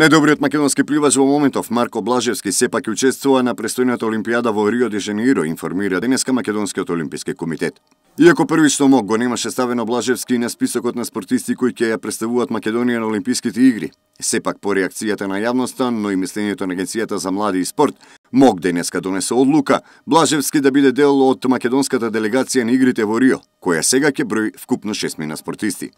Најдобриот македонски пливач во моментов Марко Блажевски сепак учествува на престојната олимпијада во Рио де Жанеиро, информира денеска Македонскиот олимписки комитет. Иако првично мог го немаше ставено Блажевски на списокот на спортисти кои ќе ја представуваат Македонија на Олимписките игри, сепак по реакцијата на јавноста, но и мислењето на Агенцијата за млади и спорт, мог денеска донесе одлука Блажевски да биде дел од македонската делегација на игрите во Рио, која сега ќе брои вкупно 6 спортисти.